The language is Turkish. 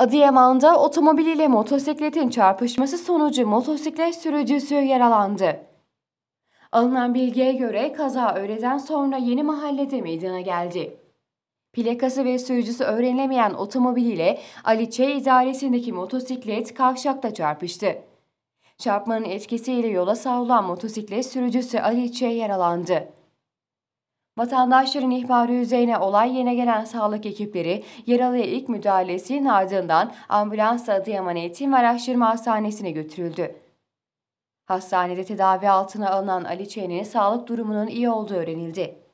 Adıyaman'da otomobil ile motosikletin çarpışması sonucu motosiklet sürücüsü yaralandı. Alınan bilgiye göre kaza öğleden sonra yeni mahallede meydana geldi. Plakası ve sürücüsü öğrenilemeyen otomobil ile Ali Ç. idaresindeki motosiklet kavşakta çarpıştı. Çarpmanın etkisiyle yola savrulan motosiklet sürücüsü Ali Ç. yaralandı. Vatandaşların ihbarı üzerine olay yerine gelen sağlık ekipleri yaralıya ilk müdahalesinin ardından ambulansla Adıyaman Eğitim ve Araştırma Hastanesi'ne götürüldü. Hastanede tedavi altına alınan Ali Çey'nin sağlık durumunun iyi olduğu öğrenildi.